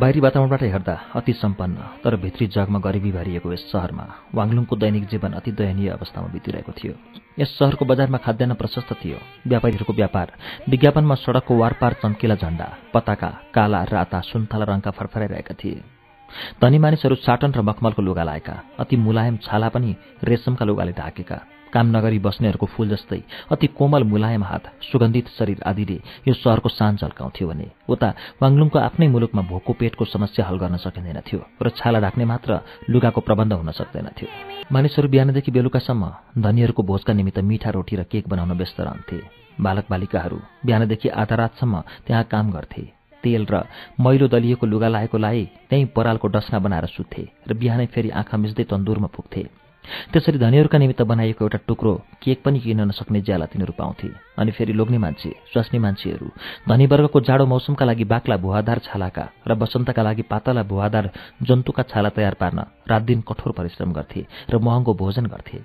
बाहिरी वातावरणबाट हेर्दा अति सम्पन्न तर भित्री जगमा गरिबी भरिएको यस सहरमा वाङलुङको दैनिक जीवन अति दयनीय अवस्थामा बितिरहेको थियो यस सहरको बजारमा खाद्यान्न प्रशस्त थियो व्यापारीहरूको व्यापार विज्ञापनमा सडकको वारपार चम्किला झण्डा पताका काला राता सुन्थाला रङका फरफराइरहेका थिए धनी मानिसहरू साटन र मखमलको लुगा लाएका अति मुलायम छाला पनि रेशमका लुगाले ढाकेका काम नगरी बस्नेहरूको फूल जस्तै अति कोमल मुलायम हात सुगन्धित शरीर आदिले यो सहरको सान झल्काउँथ्यो भने उता वाङलुङको आफ्नै मुलुकमा भोको पेटको समस्या हल गर्न सकिँदैन थियो र छाला राख्ने मात्र लुगाको प्रबन्ध हुन सक्दैन थियो मानिसहरू बिहानदेखि बेलुकासम्म धनीहरूको भोजका निमित्त मिठा रोटी र केक बनाउन व्यस्त रहन्थे बालक बालिकाहरू बिहानदेखि आधा रातसम्म त्यहाँ काम गर्थे तेल र मैलो दलिएको लुगा लागेको लाए त्यहीँ परालको डस्ना बनाएर सुत्थे र बिहानै फेरि आँखा मिच्दै तन्दुरमा पुग्थे त्यसरी धनीहरूका निमित्त बनाइएको एउटा टुक्रो केक पनि किन्न नसक्ने ज्याला तिनीहरू पाउँथे अनि फेरि लोग्ने मान्छे स्वास्नी मान्छेहरू वर्गको जाडो मौसमका लागि बाक्ला भुवाधार छालाका र वसन्तका लागि पातला भुवाधार जन्तुका छाला तयार पार्न रात दिन कठोर परिश्रम गर्थे र महँगो भोजन गर्थे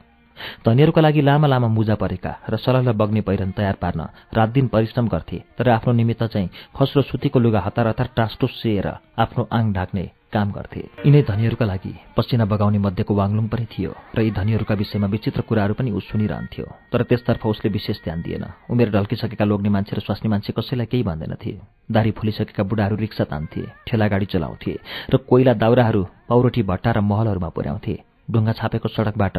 धनीहरूका लागि लामा लामा मुजा परेका र सलल बग्ने पहिरन तयार पार्न रात दिन परिश्रम गर्थे तर आफ्नो निमित्त चाहिँ खस्रो सुतीको लुगा हतार हतार टास्टोसिएर आफ्नो आङ ढाक्ने काम गर्थे यिनै धनीहरूका लागि पसिना बगाउने मध्येको वाङलुङ पनि थियो र यी धनीहरूका विषयमा विचित्र कुराहरू पनि ऊ सुनिरहन्थ्यो तर त्यसतर्फ उसले विशेष ध्यान दिएन उमेर ढल्किसकेका लोग्ने मान्छे र स्वास्नी मान्छे कसैलाई केही भन्दैनथे दारी फुलिसकेका बुढाहरू रिक्सा तान्थे ठेलागाडी चलाउँथे र कोइला दाउराहरू पौरोटी भट्टा र महलहरूमा पुर्याउँथे ढुङ्गा छापेको सडकबाट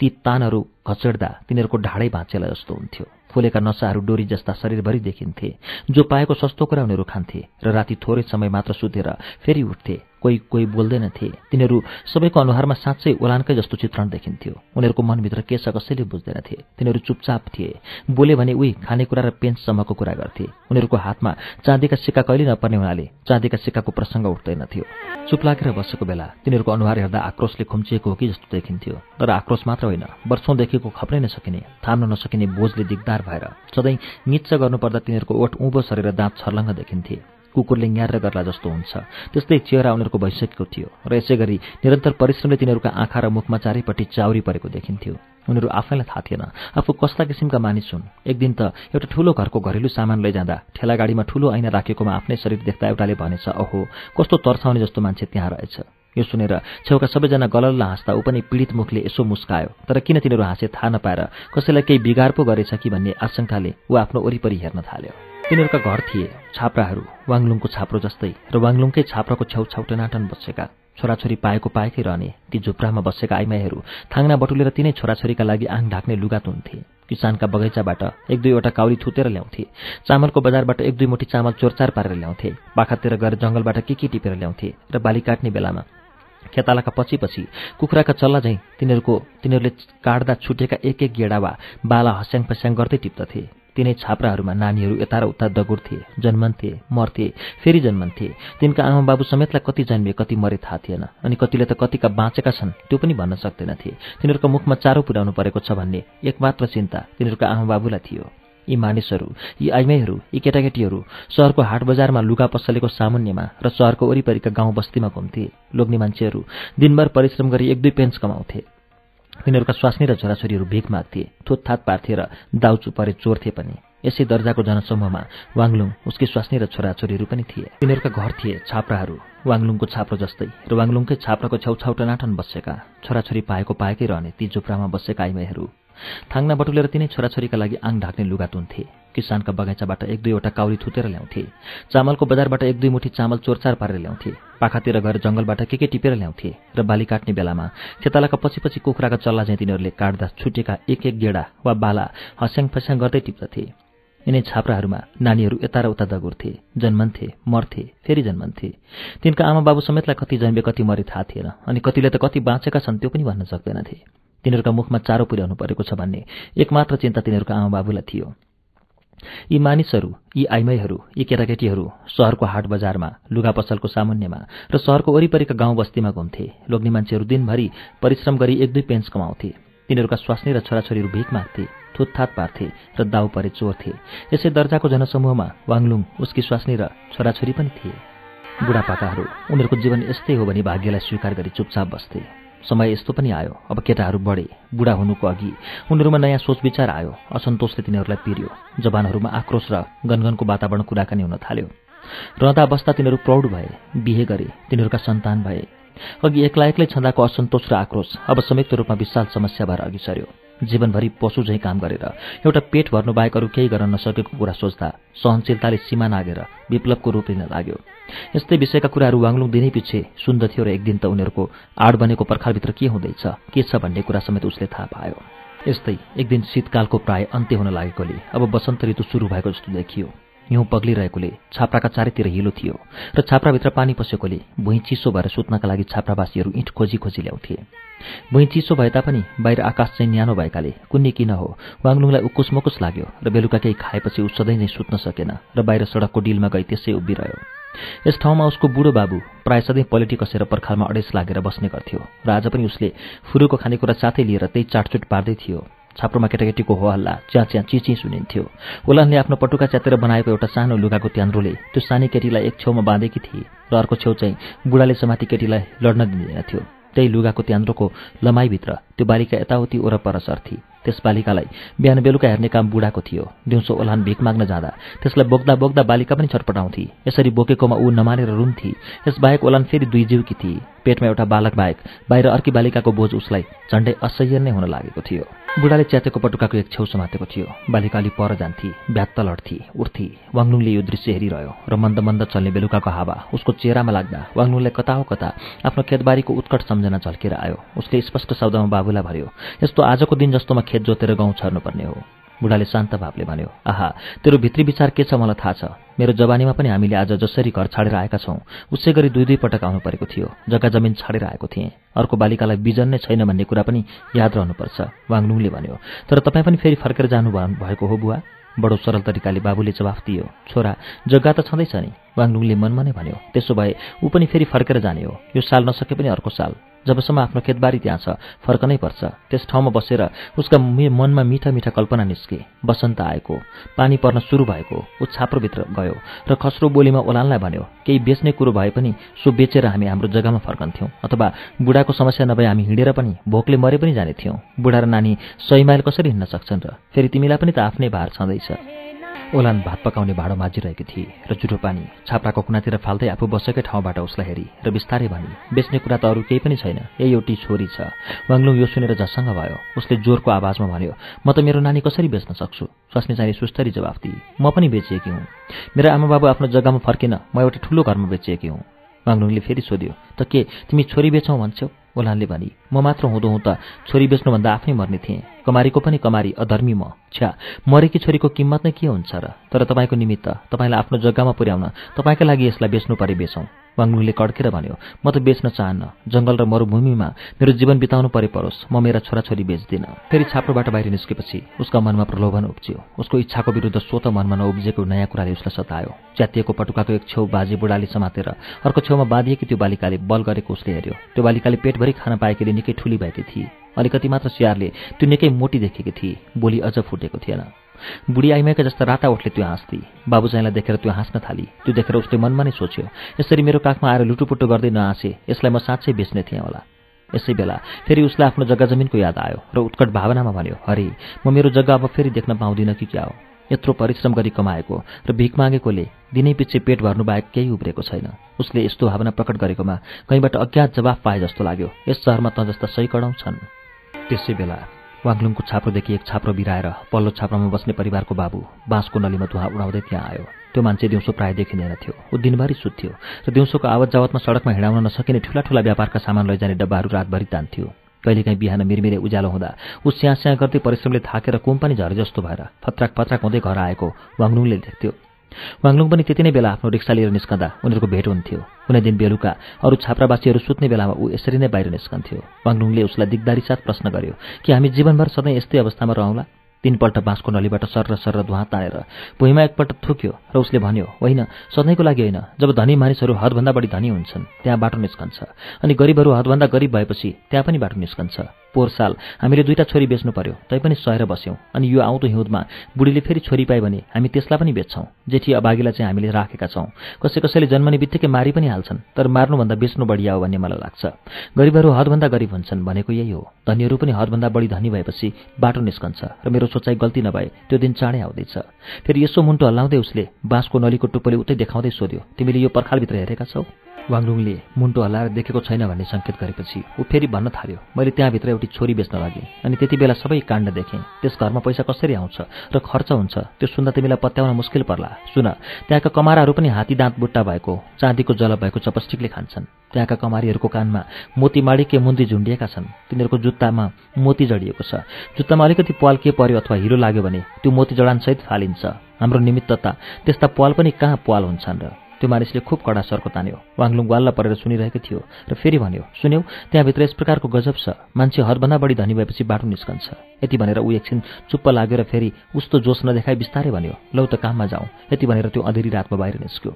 ती तानहरू घचेड्दा तिनीहरूको ढाडै भाँचेला जस्तो हुन्थ्यो फुलेका नसाहरू डोरी जस्ता शरीरभरि देखिन्थे जो पाएको सस्तो उनीहरू खान्थे र राति थोरै समय मात्र सुतेर फेरि उठ्थे कोही कोही थिए तिनीहरू सबैको अनुहारमा साँच्चै ओलानकै जस्तो चित्रण देखिन्थ्यो उनीहरूको मनभित्र के छ कसैले बुझ्दैनथे तिनीहरू चुपचाप थिए बोले भने उही खानेकुरा र पेन्टसम्मको कुरा गर्थे उनीहरूको हातमा चाँदीका सिक्का कहिले नपर्ने हुनाले चाँदीका सिक्काको प्रसङ्ग उठ्दैनथ्यो चुप लागेर बसेको बेला तिनीहरूको अनुहार हेर्दा आक्रोशले खुम्चिएको हो कि जस्तो देखिन्थ्यो तर आक्रोश मात्र होइन वर्षौँदेखिको खप्नै नसकिने थाम्न नसकिने बोझले दिगदार भएर सधैँ निच्च गर्नुपर्दा तिनीहरूको ओठ उँभो सरेर दाँत छर्लङ्ग देखिन्थे कुकुरले न्यार गर्ला जस्तो हुन्छ त्यस्तै चेहरा उनीहरूको भइसकेको थियो र यसै गरी निरन्तर परिश्रमले तिनीहरूका आँखा र मुखमा चारैपट्टि चाउरी परेको देखिन्थ्यो उनीहरू आफैलाई थाहा थिएन आफू कस्ता किसिमका मानिस हुन् एक दिन त एउटा ठूलो घरको घरेलु सामान लैजाँदा ठेलागाडीमा ठूलो ऐना राखेकोमा आफ्नै शरीर देख्दा एउटाले भनेछ अहो कस्तो तर्साउने जस्तो मान्छे त्यहाँ रहेछ यो सुनेर छेउका सबैजना गलल्ला हाँस्दा ऊ पनि पीडित मुखले यसो मुस्कायो तर किन तिनीहरू हाँसे थाहा नपाएर कसैलाई केही बिगार पो गरेछ कि भन्ने आशंकाले ऊ आफ्नो वरिपरि हेर्न थाल्यो तिनीहरूका घर थिए छाप्राहरू वाङलुङको छाप्रो जस्तै र वाङलुङकै छाप्राको छेउ नाटन बसेका छोराछोरी पाएको पाएकै रहने ती झुप्रामा बसेका आइमाईहरू थाङ्ना बटुलेर तिनै छोराछोरीका लागि आङ ढाक्ने लुगा तुन्थे किसानका बगैँचाबाट एक दुईवटा काउली थुतेर ल्याउँथे चामलको बजारबाट एक दुई मुठी चामल चोरचार पारेर ल्याउँथे पाखातिर गएर जङ्गलबाट के के टिपेर ल्याउँथे र बाली काट्ने बेलामा खेतालाका पछि पछि कुखुराका चल्ला झैँ तिनीहरूको तिनीहरूले काट्दा छुटेका एक एक गेडा वा बाला हस्याङ फस्याङ गर्दै टिप्दथे तिनै छाप्राहरूमा नानीहरू यता र उता दगुर्थे जन्मन्थे मर्थे फेरि जन्मन्थे तिनका आमा बाबु समेतलाई कति जन्मिए कति मरे थाहा थिएन अनि कतिले त कतिका बाँचेका छन् त्यो पनि भन्न सक्दैनथे तिनीहरूको मुखमा चारो पुर्याउनु परेको छ भन्ने एकमात्र चिन्ता तिनीहरूको आमा आमाबाबुलाई थियो यी मानिसहरू यी आइमाईहरू यी केटाकेटीहरू सहरको हाट बजारमा लुगा पसलेको सामान्यमा र सहरको वरिपरिका गाउँ बस्तीमा घुम्थे लोग्ने मान्छेहरू दिनभर परिश्रम गरी एक दुई पेन्च कमाउँथे उनीहरूका स्वास्नी र छोराछोरीहरू भिख माग्थे थोतथात पार्थे र दाउचु परे चोर्थे पनि यसै दर्जाको जनसमूहमा वाङलुङ उसकी स्वास्नी र छोराछोरीहरू पनि थिए यिनीहरूका घर थिए छाप्राहरू वाङलुङको छाप्रो जस्तै र वाङलुङकै छाप्राको छेउछाउ टनाटन बसेका छोराछोरी पाएको पाएकै रहने ती जुप्रामा बसेका आइमाईहरू थाङ्ना बटुलेर तिनै छोराछोरीका लागि आङ ढाक्ने लुगा तुन्थे किसानका बगैँचाबाट एक दुईवटा काउरी थुतेर ल्याउँथे चामलको बजारबाट एक दुई मुठी चामल चोरचार पारेर ल्याउँथे पाखातिर गएर जङ्गलबाट के के टिपेर ल्याउँथे र बाली काट्ने बेलामा खेतालाका पछि पछि कुखुराका चल्ला चाहिँ तिनीहरूले काट्दा छुटेका एक एक गेडा वा बाला हस्याङ फस्याङ गर्दै टिप्दथे यिनै छाप्राहरूमा नानीहरू यता र उता दगुर्थे जन्मन्थे मर्थे फेरि जन्मन्थे तिनका आमा बाबु समेतलाई कति जन्मे कति मरे थाहा थिएन अनि कतिले त कति बाँचेका छन् त्यो पनि भन्न सक्दैनथे तिनीहरूका मुखमा चारो पुर्याउनु परेको छ भन्ने एकमात्र चिन्ता आमा आमाबाबुलाई थियो यी मानिसहरू यी आइमाईहरू यी केटाकेटीहरू सहरको हाट बजारमा लुगा पसलको सामान्यमा र सहरको वरिपरिका गाउँ बस्तीमा घुम्थे लोग्ने मान्छेहरू दिनभरि परिश्रम गरी एक दुई पेन्स कमाउँथे तिनीहरूका स्वास्नी र छोराछोरीहरू भिख माग्थे थुत्थात पार्थे र दाउ परे चोर्थे यसै दर्जाको जनसमूहमा वाङलुङ उसकी स्वास्नी र छोराछोरी पनि थिए बुढापाकाहरू उनीहरूको जीवन यस्तै हो भने भाग्यलाई स्वीकार गरी चुपचाप बस्थे समय यस्तो पनि आयो अब केटाहरू बढे बुढा हुनुको अघि उनीहरूमा नयाँ सोच विचार आयो असन्तोषले तिनीहरूलाई पिर्यो जवानहरूमा आक्रोश र गनगनको वातावरण कुराकानी हुन थाल्यो रहँदा बस्दा तिनीहरू प्रौढ भए बिहे गरे तिनीहरूका सन्तान भए अघि एक्ला एक्लै छँदाको असन्तोष र आक्रोश अब संयुक्त रूपमा विशाल समस्या भएर अघि सर्यो जीवनभरि पशु झैँ काम गरेर एउटा पेट भर्नु बाहेक अरू केही गर्न नसकेको कुरा सोच्दा सहनशीलताले सीमा नागेर विप्लवको रूप लिन लाग्यो यस्तै विषयका कुराहरू वाङ्लुङ दिनै पछि सुन्दथ्यो र एक दिन त उनीहरूको आड बनेको पर्खालभित्र के हुँदैछ के छ भन्ने कुरा समेत उसले थाहा पायो यस्तै एक दिन शीतकालको प्राय अन्त्य हुन लागेकोले अब वसन्त ऋतु सुरु भएको जस्तो देखियो हिउँ पग्लिरहेकोले छाप्राका चारैतिर हिलो थियो र छाप्राभित्र पानी पसेकोले भुइँ चिसो भएर सुत्नका लागि छाप्रावासीहरू इँट खोजी खोजी ल्याउँथे भुइँ चिसो भए तापनि बाहिर आकाश चाहिँ न्यानो भएकाले कुन्नी किन हो वाङलुङलाई उकुस मकुस लाग्यो र बेलुका केही खाएपछि ऊ सधैँ नै सुत्न सकेन र बाहिर सडकको डिलमा गई त्यसै उभिरह्यो यस ठाउँमा उसको बुढो बाबु प्रायः सधैँ पलेटी कसेर पर्खालमा अडेस लागेर बस्ने गर्थ्यो र आज पनि उसले फुरुको खानेकुरा साथै लिएर त्यही चाटचुट पार्दै थियो छाप्रोमा केटाकेटीको हो हल्ला च्या च्या चिची सुनिन्थ्यो ओलानले आफ्नो पटुका च्यातेर बनाएको एउटा सानो लुगाको त्यान्द्रोले त्यो सानी केटीलाई एक छेउमा बाँधेकी थिए र अर्को छेउ चाहिँ बुढाले समाती केटीलाई लड्न दिँदैन थियो त्यही लुगाको त्यान्द्रोको लमाईभित्र त्यो बालिका यताउति ओरपर सर्थी त्यस बालिकालाई बिहान बेलुका हेर्ने काम बुढाको थियो दिउँसो ओलान भिख माग्न जाँदा त्यसलाई बोक्दा बोक्दा बालिका पनि छटपटाउँथे यसरी बोकेकोमा ऊ नमानेर रुन्थे बाहेक ओलान फेरि दुई जीवकी थिए पेटमा एउटा बालक बाहेक बाहिर अर्की बालिकाको बोझ उसलाई झन्डै असह्य नै हुन लागेको थियो बुढाले च्यातेको पटुकाको एक छेउ समातेको थियो बालिका अलि पर जान्थे ब्यात्त लड्थे उठ्थे वाङलुङले यो दृश्य हेरिरह्यो र मन्द मन्द चल्ने बेलुकाको हावा उसको चेहरामा लाग्दा वाङलुङलाई कता हो कता आफ्नो खेतबारीको उत्कट सम्झना झल्केर आयो उसले स्पष्ट शब्दमा बाबुलाई भर्यो यस्तो आजको दिन जस्तोमा खेत जोतेर गाउँ छर्नुपर्ने हो बुढाले शान्त भावले भन्यो आहा तेरो भित्री विचार के छ मलाई थाहा छ मेरो जवानीमा पनि हामीले आज जसरी घर छाडेर आएका छौँ उसै गरी दुई दुई पटक आउनु परेको थियो जग्गा जमिन छाडेर आएको थिएँ अर्को बालिकालाई बिजन नै छैन भन्ने कुरा पनि याद रहनुपर्छ वाङनुङले भन्यो तर तपाईँ पनि फेरि फर्केर जानु भएको हो बुवा बडो सरल तरिकाले बाबुले जवाफ दियो छोरा जग्गा त छँदैछ नि वाङलुङले मनमा नै भन्यो त्यसो भए ऊ पनि फेरि फर्केर जाने हो यो साल नसके पनि अर्को साल जबसम्म आफ्नो खेतबारी त्यहाँ छ फर्कनै पर्छ त्यस ठाउँमा बसेर उसका मनमा मिठा मिठा कल्पना निस्के बसन्त आएको पानी पर्न सुरु भएको ऊ छाप्रोभित्र गयो र खस्रो बोलीमा ओलानलाई भन्यो केही बेच्ने कुरो भए पनि सो बेचेर हामी हाम्रो जग्गामा फर्कन्थ्यौँ अथवा बुढाको समस्या नभए हामी हिँडेर पनि भोकले मरे पनि जाने थियौँ बुढा र नानी सय माइल कसरी हिँड्न सक्छन् र फेरि तिमीलाई पनि त आफ्नै भार छँदैछ ओलान भात पकाउने भाँडो माझिरहेकी थिए र जुठो पानी छाप्राको कुनातिर फाल्दै आफू बसेकै ठाउँबाट उसलाई हेरी र बिस्तारै भनी बेच्ने कुरा त अरू केही पनि छैन यही एउटी छोरी छ वाङ्लुङ यो सुनेर झसङ्ग भयो उसले जोरको आवाजमा भन्यो म त मेरो नानी कसरी बेच्न सक्छु स्वास्नी चाहिँ सुस्तरी जवाफ दिए म पनि बेचिएकी हुँ मेरो आमाबाबु आफ्नो जग्गामा फर्किन म एउटा ठुलो घरमा बेचिएकी हुँ वाङ्लुङले फेरि सोध्यो त के तिमी छोरी बेचौ भन्छौ ओलानले भने म मात्र हुँदो हुँ त छोरी बेच्नुभन्दा आफै मर्ने थिएँ कमारीको पनि कमारी अधर्मी म छ्या मरेकी छोरीको किम्मत नै के हुन्छ र तर तपाईँको निमित्त तपाईँलाई आफ्नो जग्गामा पुर्याउन तपाईँका लागि यसलाई बेच्नु परे बेचौँ वाङ्लुङले कड्केर भन्यो म त बेच्न चाहन्न जङ्गल र मरूभूमिमा मेरो जीवन बिताउनु परे परोस् म मेरा छोराछोरी बेच्दिनँ फेरि छाप्रोबाट बाहिर निस्केपछि उसका मनमा प्रलोभन उब्जियो उसको इच्छाको विरुद्ध स्वत मनमा नउब्जेको नयाँ कुराले उसलाई सतायो च्यातिएको पटुकाको एक छेउ बाजे बुढाले समातेर अर्को छेउमा बाँधिएकी त्यो बालिकाले बल गरेको उसले हेऱ्यो त्यो बालिकाले पेटभरि खान पाएकीले निकै ठुली भएकी थिए अलिकति मात्र स्याहारले त्यो निकै मोटी देखेकी थिए बोली अझ फुटेको थिएन बुढी आइमाईका जस्ता राता ओठले त्यो हाँस्थे बाबुजाईलाई देखेर त्यो हाँस्न थाली त्यो देखेर उसले मनमा नै सोच्यो यसरी मेरो काखमा आएर लुटुपुटु गर्दै नहाँसे यसलाई म साँच्चै बेच्ने थिएँ होला यसै बेला फेरि उसलाई आफ्नो जग्गा जमिनको याद आयो र उत्कट भावनामा भन्यो हरे म मेरो जग्गा अब फेरि देख्न पाउँदिनँ कि क्या हो यत्रो परिश्रम गरी कमाएको र भिख मागेकोले दिनै पछि पेट भर्नु बाहेक केही उब्रेको छैन उसले यस्तो भावना प्रकट गरेकोमा कहीँबाट अज्ञात जवाफ पाए जस्तो लाग्यो यस सहरमा त जस्ता सैकडौँ छन् त्यसै बेला वाग्लुङको छाप्रोदेखि एक छाप्रो बिराएर पल्लो छाप्रोमा बस्ने परिवारको बाबु बाँसको नलीमा धुवा उडाउँदै त्यहाँ आयो त्यो मान्छे दिउँसो प्रायः देखिँदैन थियो ऊ दिनभरि सुत्थ्यो र दिउँसोको आवत जावतमा सडकमा हिँडाउन नसकिने ठुला ठुला व्यापारका सामान लैजाने डब्बाहरू रातभरि तान्थ्यो कहिलेकाहीँ बिहान मिरमिरे उज्यालो हुँदा ऊ स्याहाँ स्याहाँ गर्दै परिश्रमले थाकेर कुम पनि झरे जस्तो भएर फत्राक फत्राक हुँदै घर आएको वाङ्लुङले देख्थ्यो वाङलुङ पनि त्यति नै बेला आफ्नो रिक्सा लिएर निस्कँदा उनीहरूको भेट हुन्थ्यो कुनै दिन बेलुका अरू छाप्रावासीहरू सुत्ने बेलामा ऊ यसरी नै बाहिर निस्कन्थ्यो वाङलुङले उसलाई दिगदारी साथ प्रश्न गर्यो कि हामी जीवनभर सधैँ यस्तै अवस्थामा रहौँला तीनपल्ट बाँसको नलीबाट सर सर्र धुवा तानेर भुइँमा एकपल्ट थुक्यो र उसले भन्यो होइन सधैँको लागि होइन जब धनी मानिसहरू हदभन्दा बढी धनी हुन्छन् त्यहाँ बाटो निस्कन्छ अनि गरिबहरू हदभन्दा गरिब भएपछि त्यहाँ पनि बाटो निस्कन्छ पोहोर साल हामीले दुईवटा छोरी बेच्नु पर्यो तैपनि सहेर बस्यौँ अनि यो आउँदो हिउँदमा बुढीले फेरि छोरी पायो भने हामी त्यसलाई पनि बेच्छौँ जेठी अभागीलाई चाहिँ हामीले राखेका छौँ कसै कसैले जन्मने बित्तिकै मारि पनि हाल्छन् तर मार्नुभन्दा बेच्नु बढिया हो भन्ने मलाई लाग्छ गरिबहरू हदभन्दा गरिब हुन्छन् भनेको यही हो धनीहरू पनि हदभन्दा बढी धनी भएपछि बाटो निस्कन्छ र मेरो सोचाइ गल्ती नभए त्यो दिन चाँडै आउँदैछ फेरि यसो मुन्टो हल्लाउँदै उसले बाँसको नलीको टुप्पोले उतै देखाउँदै सोध्यो तिमीले यो पर्खालभित्र हेरेका छौ वाङलुङले मुन्टो हल्लाएर देखेको छैन भन्ने सङ्केत गरेपछि ऊ फेरि भन्न थाल्यो मैले त्यहाँभित्र एउटी छोरी बेच्न लागेँ अनि त्यति बेला सबै काण्ड देखेँ त्यस घरमा पैसा कसरी आउँछ र खर्च हुन्छ त्यो सुन्दा तिमीलाई पत्याउन मुस्किल पर्ला सुन त्यहाँका कमाराहरू पनि हात्ती दाँत बुट्टा भएको चाँदीको जल भएको चपस्टिकले खान्छन् त्यहाँका कमारीहरूको कानमा मोतीमाडी के मुन्दी झुन्डिएका छन् तिनीहरूको जुत्तामा मोती जडिएको छ जुत्तामा अलिकति पाल के पर्यो अथवा हिरो लाग्यो भने त्यो मोती जडानसहित फालिन्छ हाम्रो निमित्तता त्यस्ता पाल पनि कहाँ पाल हुन्छन् र त्यो मानिसले खुब कडा सर्को तान्यो वाङलुङ ग्वाल्ला परेर सुनिरहेको थियो र फेरि भन्यो सुन्यौ त्यहाँभित्र यस प्रकारको गजब छ मान्छे हरभन्दा बढी धनी भएपछि बाटो निस्कन्छ यति भनेर ऊ एकछिन चुप्प र फेरि उस्तो जोस नदेखाई बिस्तारै भन्यो लौ त काममा जाउँ यति भनेर त्यो अँधेरी रातमा बाहिर निस्क्यो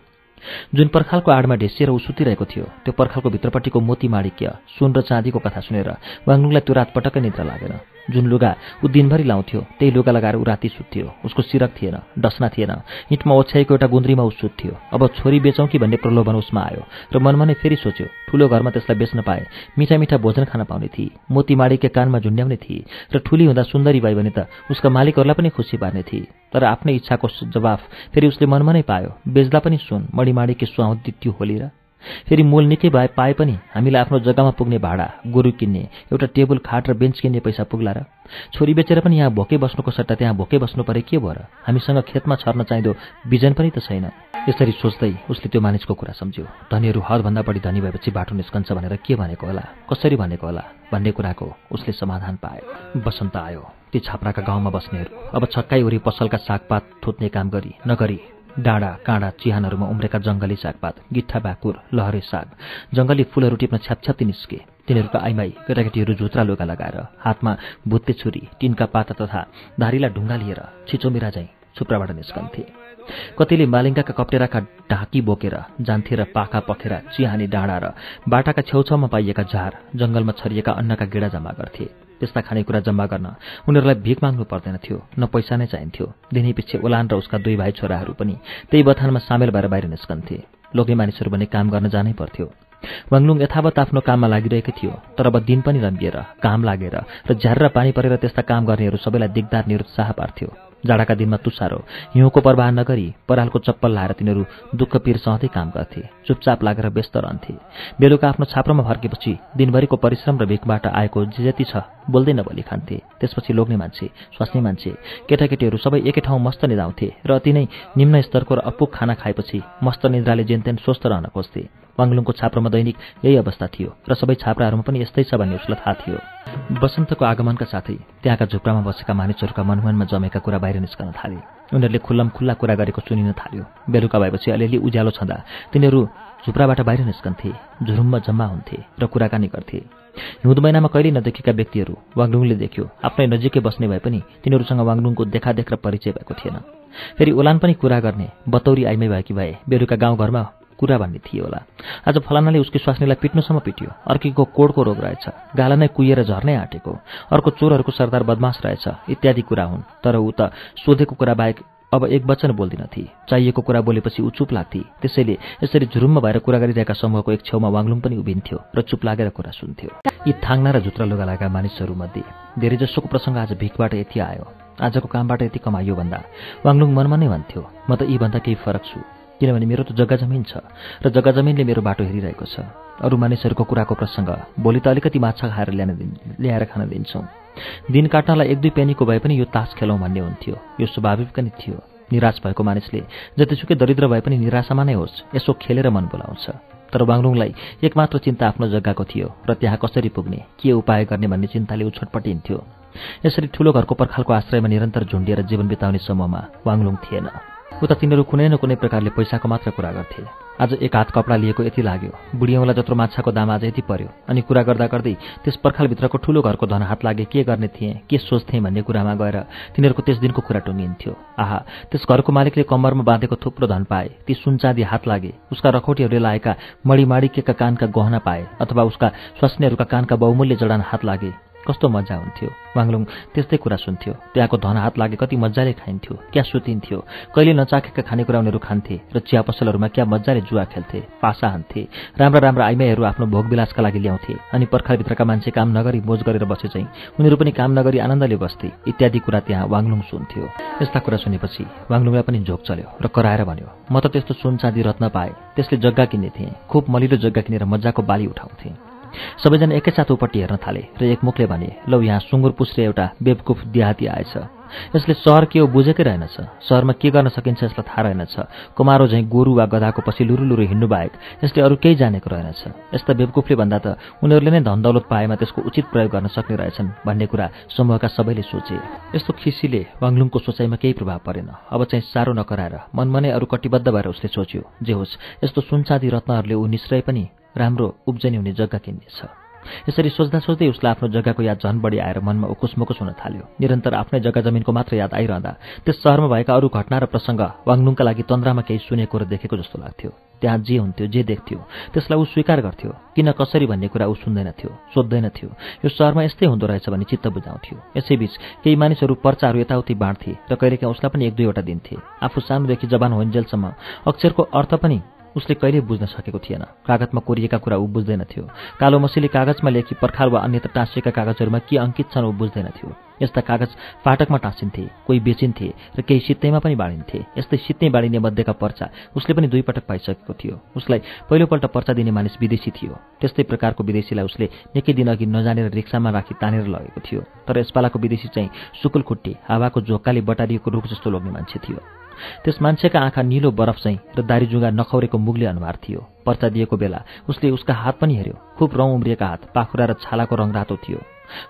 जुन पर्खालको आडमा ढेसिएर ऊ सुतिरहेको थियो त्यो पर्खालको भित्रपट्टिको मोती माणिक्य सुन र चाँदीको कथा सुनेर वाङलुङलाई त्यो रात पटक्कै निद्रा लागेन जुन लुगा ऊ दिनभरि लाउँथ्यो त्यही लुगा लगाएर ऊ राति सुत्थ्यो उसको सिरक थिएन डस्ना थिएन हिँटमा ओछ्याएको एउटा गुन्द्रीमा ऊ सुत्थ्यो अब छोरी बेचौँ कि भन्ने प्रलोभन उसमा आयो र मनमा नै फेरि सोच्यो ठुलो घरमा त्यसलाई बेच्न पाए मिठा मिठा भोजन खान पाउने थिए मोती माडीकै कानमा झुन्ड्याउने थिए र ठुली हुँदा सुन्दरी भयो भने त उसका मालिकहरूलाई पनि खुसी पार्ने थिए तर आफ्नै इच्छाको जवाफ फेरि उसले मनमा नै पायो बेच्दा पनि सुन मणिमाडीकी सुहाउँदी त्यो होली र फेरि मोल निकै भए पाए पनि हामीलाई आफ्नो जग्गामा पुग्ने भाडा गोरु किन्ने एउटा टेबल खाट र बेन्च किन्ने पैसा पुग्ला र छोरी बेचेर पनि यहाँ भोकै बस्नुको सट्टा त्यहाँ भोकै बस्नु परे के भयो र हामीसँग खेतमा छर्न चाहिँदो बिजन पनि त छैन यसरी सोच्दै उसले त्यो मानिसको कुरा सम्झ्यो धनीहरू हदभन्दा बढी धनी भएपछि बाटो निस्कन्छ भनेर के भनेको होला कसरी भनेको होला भन्ने कुराको उसले समाधान पायो बसन्त आयो ती छाप्राका गाउँमा बस्नेहरू अब छक्काइ वरि पसलका सागपात थुत्ने काम गरी नगरी डाँडा काँडा चिहानहरूमा उम्रेका जङ्गली सागपात गिट्ठा भाकुर लहरे साग जङ्गली फुलहरू टिप्न छ्यापछ्याप्ती निस्के तिनीहरूको आइमाई केटाकेटीहरू जुत्रा लुगा लगाएर हातमा भुत्ते छुरी टिनका पाता तथा धारीलाई ढुङ्गा लिएर छिचोमिरा झैँ छुप्राबाट निस्कन्थे कतिले मालिङ्गाका कप्टेराका ढाकी बोकेर जान्थे र पाखा पखेरा चिहानी डाँडा र बाटाका छेउछाउमा पाइएका झार जङ्गलमा छरिएका अन्नका गेडा जम्मा गर्थे त्यस्ता खानेकुरा जम्मा गर्न उनीहरूलाई भिख माग्नु पर्दैन थियो न पैसा नै चाहिन्थ्यो दिनैपछि ओलान र उसका दुई भाइ छोराहरू पनि त्यही बथानमा सामेल भएर बाहिर निस्कन्थे लोगे मानिसहरू भने काम गर्न जानै पर्थ्यो वाङलुङ यथावत आफ्नो काममा लागिरहेको थियो तर अब दिन पनि लम्बिएर काम लागेर र झ्यार पानी परेर त्यस्ता काम गर्नेहरू सबैलाई दिगदार निरुत्साह पार्थ्यो जाडाका दिनमा तुसारो हिउँको प्रवाह नगरी परालको चप्पल लाएर तिनीहरू दुःख पिर सहँदै काम गर्थे चुपचाप लागेर व्यस्त रहन्थे बेलुका आफ्नो छाप्रोमा फर्केपछि दिनभरिको परिश्रम र भेकबाट आएको जे जति छ बोल्दैन भोलि खान्थे त्यसपछि लोग्ने मान्छे स्वास्ने मान्छे केटाकेटीहरू सबै एकै ठाउँ मस्त निदाउँथे र अति नै निम्न स्तरको र अपुग खाना खाएपछि मस्त निद्राले जेनतेन स्वस्थ रहन खोज्थे वाङ्लुङको छाप्रोमा दैनिक यही अवस्था थियो र सबै छाप्राहरूमा पनि यस्तै छ भन्ने उसलाई थाहा थियो वसन्तको आगमनका साथै त्यहाँका झुप्रामा बसेका मानिसहरूका मनमनमा जमेका कुरा बाहिर निस्कन थाले उनीहरूले खुल्लम खुल्ला कुरा गरेको सुनिन थाल्यो बेलुका भएपछि अलिअलि उज्यालो छँदा तिनीहरू झुप्राबाट बाहिर निस्कन्थे झुरुममा जम्मा हुन्थे र कुराकानी गर्थे हिउँद महिनामा कहिले नदेखेका व्यक्तिहरू वाङ्लुङले देख्यो आफ्नै नजिकै बस्ने भए पनि तिनीहरूसँग वाङ्लुङको देखादेख र परिचय भएको थिएन फेरि ओलान पनि कुरा गर्ने बतौरी आइमै भएकी भए बेलुका गाउँघरमा कुरा भन्ने थियो होला आज फलानाले उसको स्वास्नीलाई पिट्नुसम्म पिट्यो अर्कीको कोडको रोग रहेछ गाला नै कुहिएर झर्नै आँटेको अर्को चोरहरूको सरदार बदमास रहेछ इत्यादि कुरा हुन् तर ऊ त सोधेको कुरा बाहेक अब एक वचन थिए चाहिएको कुरा बोलेपछि ऊ चुप लाग्थे त्यसैले यसरी झुरुममा भएर कुरा गरिरहेका समूहको एक छेउमा वाङ्लुङ पनि उभिन्थ्यो र चुप लागेर कुरा सुन्थ्यो यी थाङ्ना र झुत्रा लुगा लगाएका मानिसहरूमध्ये धेरैजसोको प्रसङ्ग आज भिखबाट यति आयो आजको कामबाट यति कमायो भन्दा वाङ्लुङ मनमा नै भन्थ्यो म त यीभन्दा केही फरक छु किनभने मेरो त जग्गा जमिन छ र जग्गा जमिनले मेरो बाटो हेरिरहेको छ अरू मानिसहरूको कुराको प्रसङ्ग भोलि त अलिकति माछा खाएर ल्याएर ल्याएर खान दिन्छौँ दिन काट्नलाई एक दुई पेनीको भए पनि यो तास खेलौँ भन्ने हुन्थ्यो यो स्वाभाविक पनि थियो निराश भएको मानिसले जतिसुकै दरिद्र भए पनि निराशामा नै होस् यसो खेलेर मन बोलाउँछ तर वाङलुङलाई एकमात्र चिन्ता आफ्नो जग्गाको थियो र त्यहाँ कसरी पुग्ने के उपाय गर्ने भन्ने चिन्ताले ऊ छटपटिन्थ्यो यसरी ठूलो घरको पर्खालको आश्रयमा निरन्तर झुन्डिएर जीवन बिताउने समूहमा वाङलुङ थिएन उता तिनीहरू कुनै न कुनै प्रकारले पैसाको मात्र कुरा गर्थे आज एक हात कपडा लिएको यति लाग्यो बुढीऔँलाई जत्रो माछाको दाम आज यति पर्यो अनि कुरा गर्दा गर्दै त्यस पर्खालभित्रको ठुलो घरको धन हात लागे के गर्ने थिएँ के सोच्थेँ भन्ने कुरामा गएर तिनीहरूको त्यस दिनको कुरा टुङ्गिन्थ्यो आहा त्यस घरको मालिकले कम्मरमा बाँधेको थुप्रो धन पाए ती सुनचाँदी हात लागे उसका रखौटीहरूले लाएका केका कानका गहना पाए अथवा उसका स्वास्नीहरूका कानका बहुमूल्य जडान हात लागे कस्तो मजा हुन्थ्यो वाङलुङ त्यस्तै कुरा सुन्थ्यो त्यहाँको धन हात लागे कति मजाले खाइन्थ्यो क्या सुतिन्थ्यो कहिले नचाखेका खानेकुरा उनीहरू खान्थे र चिया पसलहरूमा क्या मजाले जुवा खेल्थे पासा हान्थे राम्रा राम्रा आइमाईहरू आफ्नो भोगविलासका लागि ल्याउँथे अनि पर्खालभित्रका मान्छे काम नगरी मोज गरेर बसे चाहिँ उनीहरू पनि काम नगरी आनन्दले बस्थे इत्यादि कुरा त्यहाँ वाङलुङ सुन्थ्यो यस्ता कुरा सुनेपछि वाङलुङलाई पनि झोक चल्यो र कराएर भन्यो म त त्यस्तो सुन चाँदी रत्न पाएँ त्यसले जग्गा किन्ने थिएँ खुब मलिलो जग्गा किनेर मजाको बाली उठाउँथेँ सबैजना एकैसाथ उपट्टि हेर्न थाले र एकमुखले भने लौ यहाँ सुँगुर पुस्रे एउटा बेबकुफ देहाती आएछ यसले सहर के हो बुझेकै रहेनछ सहरमा के गर्न सकिन्छ यसलाई थाहा रहेनछ कुमारो झैँ गोरु वा गधाको पछि लुरुलुरु हिँड्नु बाहेक यसले अरू केही जानेको रहेनछ यस्ता बेबकुफले भन्दा त उनीहरूले नै धन दौलत पाएमा त्यसको उचित प्रयोग गर्न सक्ने रहेछन् भन्ने कुरा समूहका सबैले सोचे यस्तो खिसीले वाङलुङको सोचाइमा केही प्रभाव परेन अब चाहिँ साह्रो नकराएर मनमा नै अरू कटिबद्ध भएर उसले सोच्यो जे होस् यस्तो सुनसादी रत्नहरूले ऊ निश्चय पनि राम्रो उब्जनी हुने जग्गा किन्नेछ यसरी सोच्दा सोच्दै उसलाई आफ्नो जग्गाको याद झन बढी आएर मनमा उकुस मुकुस हुन थाल्यो निरन्तर आफ्नै जग्गा जमिनको मात्र याद आइरहँदा त्यस सहरमा भएका अरू घटना र प्रसङ्ग वाङनुङका लागि तन्द्रामा केही सुनेको र देखेको जस्तो लाग्थ्यो त्यहाँ जे हुन्थ्यो जे देख्थ्यो त्यसलाई ऊ स्वीकार गर्थ्यो किन कसरी भन्ने कुरा ऊ सुन्दैनथ्यो सोध्दैनथ्यो यो सहरमा यस्तै हुँदो रहेछ भने चित्त बुझाउँथ्यो यसैबीच केही मानिसहरू पर्चाहरू यताउति बाँड्थे र कहिलेकाहीँ उसलाई पनि एक दुईवटा दिन्थे आफू सानोदेखि जवान होइन्जेलसम्म अक्षरको अर्थ पनि उसले कहिले बुझ्न सकेको थिएन कागजमा कोरिएका कुरा ऊ बुझ्दैनथ्यो थियो कालो मसीले कागजमा लेखी पर्खाल वा अन्यत्र टाँसिएका कागजहरूमा के अङ्कित छन् ऊ बुझ्दैनथ्यो थियो यस्ता कागज फाटकमा टाँसिन्थे कोही बेचिन्थे र केही सित्तैमा पनि बाँडिन्थे यस्तै सित्तै बाँडिने मध्येका पर्चा उसले पनि दुईपटक पाइसकेको थियो उसलाई पहिलोपल्ट पर्चा दिने मानिस विदेशी थियो त्यस्तै प्रकारको विदेशीलाई उसले निकै दिन अघि नजानेर रिक्सामा राखी तानेर लगेको थियो तर यसपालाको विदेशी चाहिँ सुकुलखुट्टी हावाको झोक्काले बटारिएको रुख जस्तो लोग्ने मान्छे थियो त्यस मान्छेका आँखा निलो बरफ चाहिँ र दारीजुगा नखौरेको मुगले अनुहार थियो पर्चा दिएको बेला उसले उसका हात पनि हेर्यो खुब रौँ उम्रिएका हात पाखुरा र छालाको रङ रातो थियो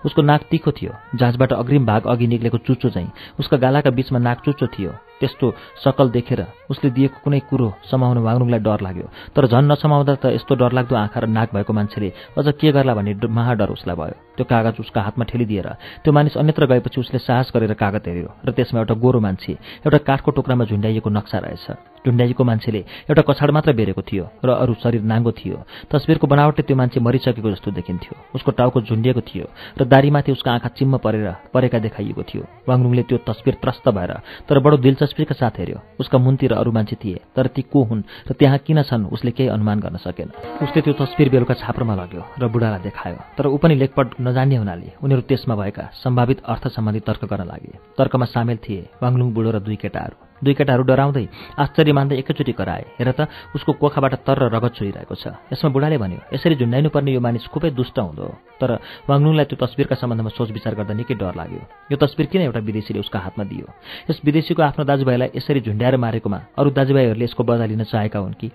उसको नाक तिखो थियो जहाजबाट अग्रिम भाग अघि निक्लेको चुच्चो चाहिँ उसका गालाका बीचमा नाक चुच्चो थियो त्यस्तो सकल देखेर उसले दिएको कुनै कुरो समाउन माग्नुलाई डर लाग्यो तर झन् नसमाउँदा त यस्तो डरलाग्दो आँखा र नाक भएको मान्छेले अझ के गर्ला भन्ने महाडर उसलाई भयो त्यो कागज उसको हातमा ठेलिदिएर त्यो मानिस अन्यत्र गएपछि उसले साहस गरेर कागज हेऱ्यो र त्यसमा एउटा गोरो मान्छे एउटा काठको टोक्रामा झुन्ड्याइएको नक्सा रहेछ झुन्ड्याइएको मान्छेले एउटा कछाड मात्र बेरेको थियो र अरू शरीर नाङ्गो थियो तस्बिरको बनावटले त्यो मान्छे मरिसकेको जस्तो देखिन्थ्यो उसको टाउको झुन्डिएको थियो र दारीमाथि उसको आँखा चिम्म परेर परेका देखाइएको थियो वाङरुङले त्यो तस्बिर त्रस्त भएर तर बडो दिल तस्विरका साथ हेऱ्यो उसका मुन्तिर अरू मान्छे थिए तर ती को हुन् र त्यहाँ किन छन् उसले केही अनुमान गर्न सकेन उसले त्यो तस्विर बेलुका छाप्रोमा लग्यो र बुढालाई देखायो तर ऊ पनि लेखपट नजान्ने हुनाले उनीहरू त्यसमा भएका सम्भावित अर्थ सम्बन्धी तर्क गर्न लागे तर्कमा सामेल थिए वाङलुङ बुढो र दुई केटाहरू दुई केटाहरू डराउँदै आश्चर्य मान्दै एकैचोटि कराए हेर त उसको कोखाबाट तर रगत छोइरहेको छ यसमा बुढाले भन्यो यसरी झुन्डाइनुपर्ने यो मानिस खुबै दुष्ट हुँदो तर वाङ्लुङलाई त्यो तस्विरका सम्बन्धमा सोच विचार गर्दा निकै डर लाग्यो यो तस्विर किन एउटा विदेशीले उसको हातमा दियो यस विदेशीको आफ्नो दाजुभाइलाई यसरी झुन्ड्याएर मारेकोमा अरू दाजुभाइहरूले यसको बजा लिन चाहेका हुन् कि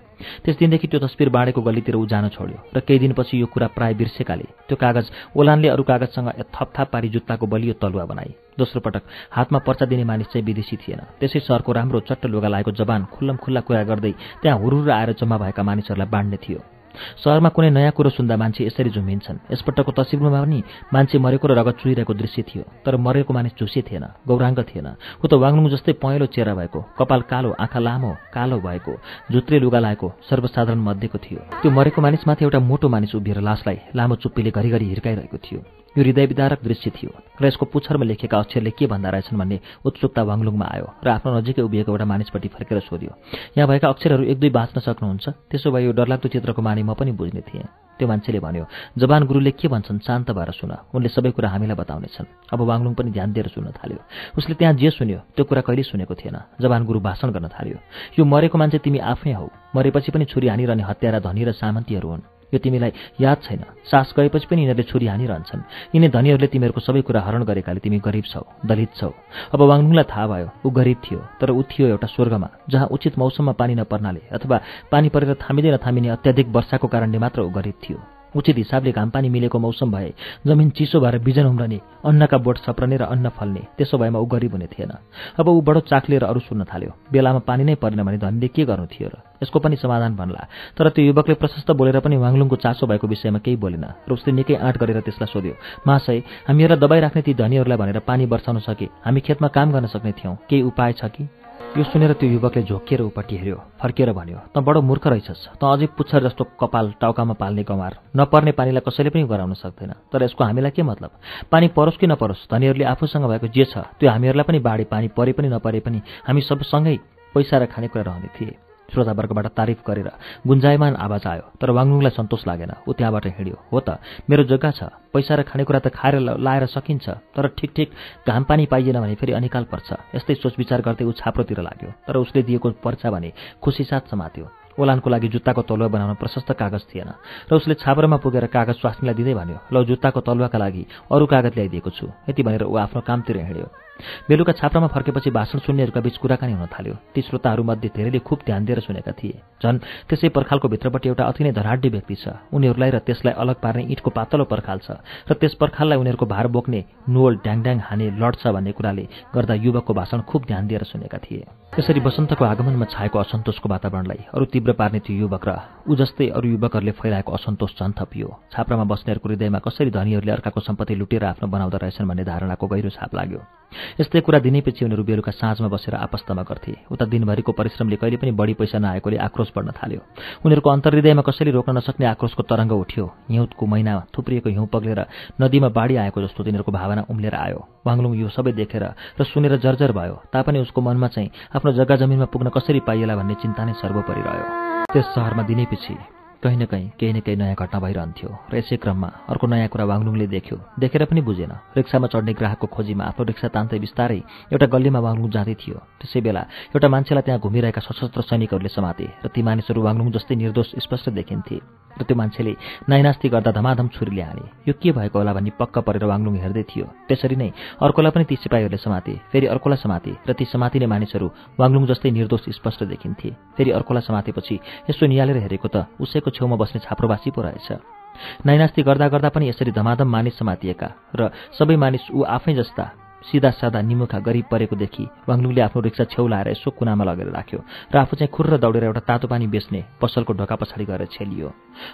त्यस दिनदेखि त्यो तस्विर बाँडेको गल्लीतिर ऊ जान छोड्यो र केही दिनपछि यो कुरा प्राय बिर्सेकाले त्यो कागज ओलानले अरू कागजसँग थपथाप पारी जुत्ताको बलियो तलुवा बनाए दोस्रो पटक हातमा पर्चा दिने मानिस चाहिँ विदेशी थिएन त्यसै सरको राम्रो चट्ट लुगा लागेको जवान खुल्लम खुल्ला कुरा गर्दै त्यहाँ हुरुर आएर जम्मा भएका मानिसहरूलाई बाँड्ने थियो सहरमा कुनै नयाँ कुरो सुन्दा मान्छे यसरी झुम्मिन्छन् यसपटकको तस्बिरमा पनि मान्छे मरेको र रगत चुहिरहेको दृश्य थियो तर मरेको मानिस झुसे थिएन गौराङ्ग थिएन ऊ त वाङ्लुङ जस्तै पहेँलो चेहरा भएको कपाल कालो आँखा लामो कालो भएको झुत्रे लुगा लागेको सर्वसाधारण मध्येको थियो त्यो मरेको मानिसमाथि एउटा मोटो मानिस उभिएर लासलाई लामो चुप्पीले घरिघरि हिर्काइरहेको थियो यो हृदयविदारक दृश्य थियो र यसको पुच्छरमा लेखेका अक्षरले के भन्दा रहेछन् भन्ने उत्सुकता वाङलुङमा आयो र आफ्नो नजिकै उभिएको एउटा मानिसपट्टि फर्केर सोध्यो यहाँ भएका अक्षरहरू एक दुई बाँच्न सक्नुहुन्छ त्यसो भए यो डरलाग्दो चित्रको माने म पनि बुझ्ने थिएँ त्यो मान्छेले भन्यो जवान गुरुले के भन्छन् शान्त भएर सुन उनले सबै कुरा हामीलाई बताउनेछन् अब वाङलुङ पनि ध्यान दिएर सुन्न थाल्यो उसले त्यहाँ जे सुन्यो त्यो कुरा कहिले सुनेको थिएन जवान गुरु भाषण गर्न थाल्यो यो मरेको मान्छे तिमी आफै हौ मरेपछि पनि छुरी हानिरहने हत्यारा धनी र सामन्तीहरू हुन् यो तिमीलाई याद छैन सास गएपछि पनि यिनीहरूले छुरी हानिरहन्छन् यिनी धनीहरूले तिमीहरूको सबै कुरा हरण गरेकाले तिमी गरिब छौ दलित छौ अब वाङनुङलाई थाहा भयो ऊ गरिब थियो तर ऊ थियो एउटा स्वर्गमा जहाँ उचित मौसममा पानी नपर्नाले अथवा पानी परेर थामिँदै नथामिने अत्याधिक वर्षाको कारणले मात्र ऊ गरिब थियो उचित हिसाबले घामपानी मिलेको मौसम भए जमिन चिसो भएर बिजन उम्रने अन्नका बोट छप्रने र अन्न फल्ने त्यसो भएमा ऊ गरिब हुने थिएन अब ऊ बडो चाक्लेर लिएर अरू सुन्न थाल्यो बेलामा पानी नै परेन भने धनीले के गर्नु थियो र यसको पनि समाधान भन्ला तर त्यो युवकले प्रशस्त बोलेर पनि वाङलुङको चासो भएको विषयमा केही बोलेन र उसले निकै आँट गरेर त्यसलाई सोध्यो महाशय हामीहरूलाई दबाई राख्ने ती धनीहरूलाई भनेर पानी बर्साउन सके हामी खेतमा काम गर्न सक्ने थियौँ केही उपाय छ कि यो सुनेर त्यो युवकले झोकिएर उपट्टि हेऱ्यो फर्किएर भन्यो त बडो मूर्ख रहेछस् त अझै पुच्छर जस्तो कपाल टाउकामा पाल्ने गमार नपर्ने पानीलाई कसैले पनि गराउन सक्दैन तर यसको हामीलाई के मतलब पानी परोस् कि नपरोस् धनीहरूले आफूसँग भएको जे छ त्यो हामीहरूलाई पनि बाढी पानी परे पनि नपरे पनि हामी सबसँगै पैसा र खानेकुरा रहने थिए श्रोतावर्गबाट तारिफ गरेर गुन्जायमान आवाज आयो तर वाङलुङलाई सन्तोष लागेन ऊ त्यहाँबाट हिँड्यो हो त मेरो जग्गा छ पैसा र खानेकुरा त खाएर लाएर सकिन्छ तर ठिक ठिक घाम पानी पाइएन भने फेरि अनिकाल पर्छ यस्तै सोचविचार गर्दै ऊ छाप्रोतिर लाग्यो तर उसले दिएको पर्चा भने खुसी साथ समात्यो ओलानको लागि जुत्ताको तलुवा बनाउन प्रशस्त कागज थिएन र उसले छाप्रोमा पुगेर कागज स्वास्नीलाई दिँदै भन्यो ल जुत्ताको तलुवाका लागि अरू कागज ल्याइदिएको छु यति भनेर ऊ आफ्नो कामतिर हिँड्यो बेलुका छाप्रामा फर्केपछि भाषण सुन्नेहरूका बीच कुराकानी हुन थाल्यो ती श्रोताहरूमध्ये धेरैले खुब ध्यान दिएर सुनेका थिए झन् त्यसै पर्खालको भित्रपट्टि एउटा अति नै धराड्य व्यक्ति छ उनीहरूलाई र त्यसलाई अलग पार्ने इँटको पातलो पर्खाल छ र त्यस पर्खाललाई उनीहरूको भार बोक्ने नोल ड्याङड्याङ हाने लड्छ भन्ने कुराले गर्दा युवकको भाषण खुब ध्यान दिएर सुनेका थिए त्यसरी वसन्तको आगमनमा छाएको असन्तोषको वातावरणलाई अरू तीव्र पार्ने थियो युवक र ऊ जस्तै अरू युवकहरूले फैलाएको असन्तोष झन् थपियो छाप्रामा बस्नेहरूको हृदयमा कसरी धनीहरूले अर्काको सम्पत्ति लुटेर आफ्नो बनाउँदो रहेछन् भन्ने धारणाको गहिरो छाप लाग्यो यस्तै कुरा दिनेपछि उनीहरू बेलुका साँझमा बसेर आपस्तमा गर्थे उता दिनभरिको परिश्रमले कहिले पनि बढी पैसा नआएकोले आक्रोश बढ्न थाल्यो उनीहरूको अन्तर्हृदयमा कसैले रोक्न नसक्ने आक्रोशको तरङ्ग उठ्यो हिउँदको महिना थुप्रिएको हिउँ पग्लेर नदीमा बाढी आएको जस्तो तिनीहरूको भावना उम्लेर आयो वाङलुङ यो सबै देखेर र सुनेर जर्जर भयो तापनि उसको मनमा चाहिँ आफ्नो जग्गा जमिनमा पुग्न कसरी पाइएला भन्ने चिन्ता नै सर्वोपरि रह्यो त्यस सहरमा दिनैपछि कहीँ न कहीँ केही न केही नयाँ घटना भइरहन्थ्यो र यसै क्रममा अर्को नयाँ कुरा वाङलुङले देख्यो देखेर पनि बुझेन रिक्सामा चढ्ने ग्राहकको खोजीमा आफ्नो रिक्सा तान्दै बिस्तारै एउटा गल्लीमा वाङलुङ जाँदै थियो त्यसै बेला एउटा मान्छेलाई त्यहाँ घुमिरहेका सशस्त्र सैनिकहरूले समाते र ती मानिसहरू वाङलुङ जस्तै निर्दोष स्पष्ट देखिन्थे र त्यो मान्छेले नाइनास्ती गर्दा धमाधम छुरी हाने यो के भएको होला भनी पक्क परेर वाङलुङ हेर्दै थियो त्यसरी नै अर्कोलाई पनि ती सिपाहीहरूले समाते फेरि अर्कोलाई समाते र ती समातिने मानिसहरू वाङलुङ जस्तै निर्दोष स्पष्ट देखिन्थे फेरि अर्कोलाई समातेपछि यसो निहालेर हेरेको त उसैको छेउमा बस्ने छाप्रोवासी पो रहेछ नाइनास्ती गर्दा गर्दा पनि यसरी धमाधम मानिस समातिएका र सबै मानिस ऊ आफै जस्ता सिधा सादा निमुखा गरिब परेको देखि वाङ्लुङले आफ्नो रिक्सा छेउ लाएर यसो कुनामा लगेर राख्यो र आफू चाहिँ खुर्र दौडेर एउटा तातो पानी बेच्ने पसलको ढोका पछाडि गएर छेलियो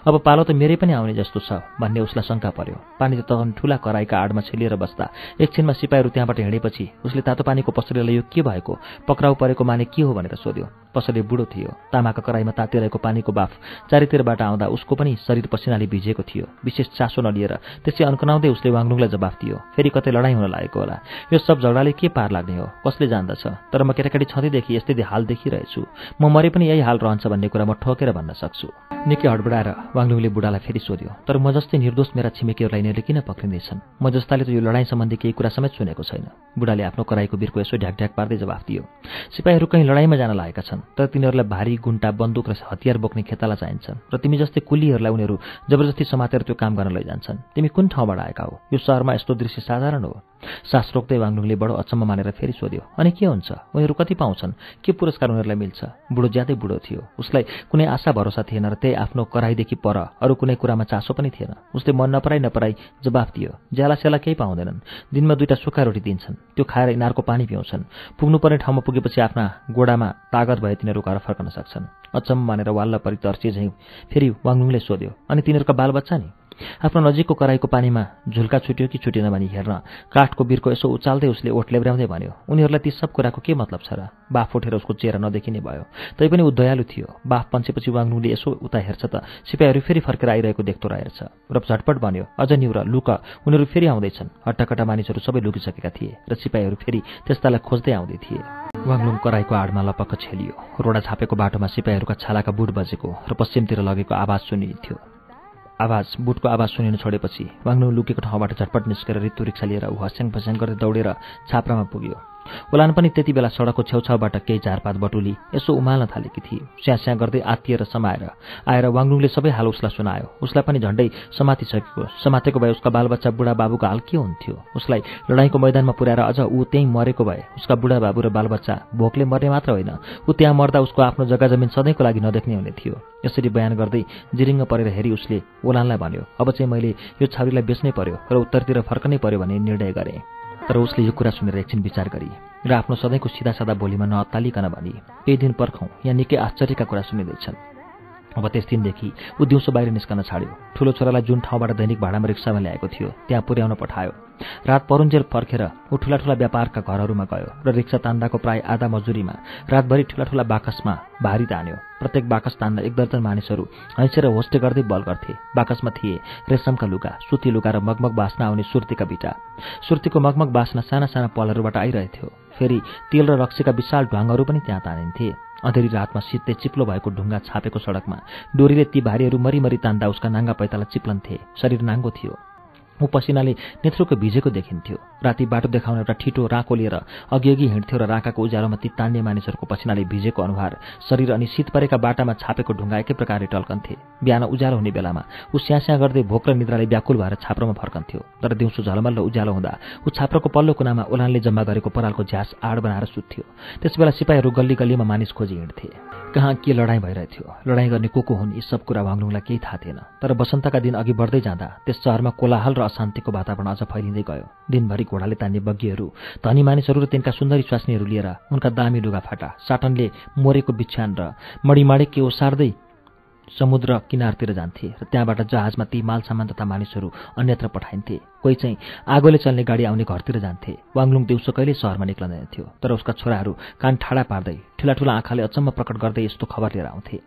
अब पालो त मेरै पनि आउने जस्तो छ भन्ने उसलाई शङ्का पर्यो पानी त तपाईँ ठुला कराईका आडमा छेलिएर बस्दा एकछिनमा सिपाहीहरू त्यहाँबाट हिँडेपछि उसले तातो पानीको पसलेलाई यो के भएको पक्राउ परेको माने के हो भनेर सोध्यो पसले बुढो थियो तामाका कराईमा तातिरहेको पानीको बाफ चारैतिरबाट आउँदा उसको पनि शरीर पसिनाले भिजेको थियो विशेष चासो नलिएर त्यसै अन्कनाउँदै उसले वाङ्लुङलाई जवाफ दियो फेरि कतै लडाइँ हुन लागेको होला यो सब झगडाले के पार लाग्ने हो कसले जान्दछ तर म केटाकेटी छँदैदेखि यस्तै हाल देखिरहेछु म मरे पनि यही हाल रहन्छ भन्ने कुरा म ठोकेर भन्न सक्छु निकै हडबडाएर वाङलुङले बुढालाई फेरि सोध्यो तर म जस्तै निर्दोष मेरा छिमेकीहरूलाई यिनीहरूले किन पक्रिँदैछन् म जस्ताले त यो लडाइँ सम्बन्धी केही कुरा समेत सुनेको छैन बुढाले आफ्नो कराईको बिरको यसो ढ्याकढ्याक पार्दै जवाफ दियो सिपाहीहरू कहीँ लडाइँमा जान लागेका छन् तर तिनीहरूलाई भारी गुन्टा बन्दुक र हतियार बोक्ने खेताला चाहिन्छन् र तिमी जस्तै कुलीहरूलाई उनीहरू जबरजस्ती समातेर त्यो काम गर्न लैजान्छन् तिमी कुन ठाउँबाट आएका हो यो सहरमा यस्तो दृश्य साधारण हो सास टोक्दै वाङ्लुङले बडो अचम्म मानेर फेरि सोध्यो अनि के हुन्छ उनीहरू कति पाउँछन् के पुरस्कार उनीहरूलाई मिल्छ बुढो ज्यादै बुढो थियो उसलाई कुनै आशा भरोसा थिएन र त्यही आफ्नो कराईदेखि पर अरू कुनै कुरामा चासो पनि थिएन उसले मन नपराई नपराई जवाफ दियो ज्याला स्याला केही पाउँदैनन् दिनमा दुईवटा सुक्खा रोटी दिन्छन् त्यो खाएर इनारको पानी पिउँछन् पुग्नुपर्ने ठाउँमा पुगेपछि आफ्ना गोडामा तागत भए तिनीहरू घर फर्कन सक्छन् अचम्म मानेर वाल्ल परि तर्सिए झैँ फेरि वाङ्लुङले सोध्यो अनि तिनीहरूका बालबच्चा नि आफ्नो नजिकको कराईको पानीमा झुल्का छुट्यो कि छुटेन भने हेर्न काठको बिरको यसो उचाल्दै उसले लेब्राउँदै भन्यो उनीहरूलाई ती सब कुराको के मतलब छ र बाफ उठेर उसको चेहरा नदेखिने भयो तैपनि ऊ दयालु थियो बाफ पन्चेपछि वाङ्नुले यसो उता हेर्छ त सिपाहीहरू फेरि फर्केर आइरहेको देख्दो रहेछ र झटपट भन्यो अझ निउर लुक उनीहरू फेरि आउँदैछन् हट्टाकट्टा मानिसहरू सबै लुकिसकेका थिए र सिपाहीहरू फेरि त्यस्तालाई खोज्दै आउँदै थिए वाङलुङ कराईको आडमा लपक्क छेलियो रोडा छापेको बाटोमा सिपाहीहरूका छालाका बुट बजेको र पश्चिमतिर लगेको आवाज सुनिन्थ्यो आवाज बुटको आवाज सुनिन छोडेपछि वाङ्नु लुकेको ठाउँबाट झटपट निस्केर ऋतु रिक्सा लिएर ऊ हस्याङ फस्याङ गर्दै दौडेर छाप्रामा पुग्यो ओलान पनि त्यति बेला सडकको छेउछाउबाट केही झारपात बटुली यसो उमाल्न थालेकी थिए स्यास्या गर्दै आत्तिएर समाएर आएर वाङलुङले सबै हाल उसलाई सुनायो उसलाई पनि झन्डै समातिसकेको समातेको भए उसका बालबच्चा बुढाबाबुको हाल के हुन्थ्यो उसलाई लडाईँको मैदानमा पुर्याएर अझ ऊ त्यहीँ मरेको भए उसका बुढाबाबु र बालबच्चा भोकले मर्ने मात्र होइन ऊ त्यहाँ मर्दा उसको आफ्नो जग्गा जमिन सधैँको लागि नदेख्ने हुने थियो यसरी बयान गर्दै जिरिङ्ग परेर हेरी उसले ओलानलाई भन्यो अब चाहिँ मैले यो छाउरीलाई बेच्नै पर्यो र उत्तरतिर फर्कनै पर्यो भने निर्णय गरेँ तर उसले यो कुरा सुनेर एकछिन विचार गरी र आफ्नो सधैँको सिधा सादा बोलीमा नअत्तालिकन भनी केही दिन पर्खौँ यहाँ निकै आश्चर्यका कुरा सुनिँदैछन् अब त्यस दिनदेखि ऊ दिउँसो बाहिर निस्कन छाड्यो ठुलो छोरालाई जुन ठाउँबाट दैनिक भाडामा रिक्सामा ल्याएको थियो त्यहाँ पुर्याउन पठायो रात परुन्जेल फर्केर ऊ ठुला ठुला व्यापारका घरहरूमा गयो र रिक्सा तान्दाको प्राय आधा मजुरीमा रातभरि ठुला ठुला बाकसमा भारी तान्यो प्रत्येक बाकस तान्दा एक दर्जन मानिसहरू हैँसेर होस्टे गर्दै बल गर्थे बाकसमा थिए रेशमका लुगा सुती लुगा र मगमग बास्ना आउने सुर्तीका बिटा सुर्तीको मगमग बास्ना साना साना पलहरूबाट आइरहेथ्यो फेरि तेल र रक्सीका विशाल ढ्वाङहरू पनि त्यहाँ तानिन्थे अँधेरी रातमा सित्ते चिप्लो भएको ढुङ्गा छापेको सडकमा डोरीले ती भारीहरू मरिमरी तान्दा उसका नाङ्गा पैताला चिप्लन्थे शरीर नाङ्गो थियो ऊ पसिनाले नेत्रोको भिजेको देखिन्थ्यो राति बाटो देखाउन एउटा ठिटो राको लिएर अघिअघि हिँड्थ्यो र राकाको उज्यालोमा ती तान्ने मानिसहरूको पसिनाले भिजेको अनुहार शरीर अनि शीत परेका बाटामा छापेको ढुङ्गा एकै प्रकारले टल्कन्थे बिहान उज्यालो हुने बेलामा ऊ स्यास्या गर्दै भोक र निद्राले व्याकुल भएर छाप्रोमा फर्कन्थ्यो तर दिउँसो र उज्यालो हुँदा ऊ छाप्रोको पल्लो कुनामा ओलानले जम्मा गरेको परालको झ्यास आड बनाएर सुत्थ्यो त्यसबेला सिपाहीहरू गल्ली गल्लीमा मानिस खोजी हिँड्थे कहाँ के लडाइँ भइरहेथ्यो लडाइँ गर्ने को को हुन् यी सब कुरा भाग्नुलाई केही थाहा थिएन तर वसन्तका दिन अघि बढ्दै जाँदा त्यस सहरमा कोलाहल र अशान्तिको वातावरण अझ फैलिँदै गयो दिनभरि घोडाले तान्ने बग्गीहरू धनी मानिसहरू र तिनका सुन्दरी स्वास्नीहरू लिएर उनका दामी लुगा लुगाफाटा साटनले मोरेको बिछ्यान र के ओसार्दै समुद्र किनारतिर जान्थे र त्यहाँबाट जहाजमा ती माल सामान तथा मानिसहरू अन्यत्र पठाइन्थे कोही चाहिँ आगोले चल्ने गाडी आउने घरतिर जान्थे वाङलुङ दिउँसो कहिले सहरमा निक्लँदैन थियो तर उसका छोराहरू कान ठाडा पार्दै ठुला ठुला आँखाले अचम्म प्रकट गर्दै यस्तो खबर लिएर आउँथे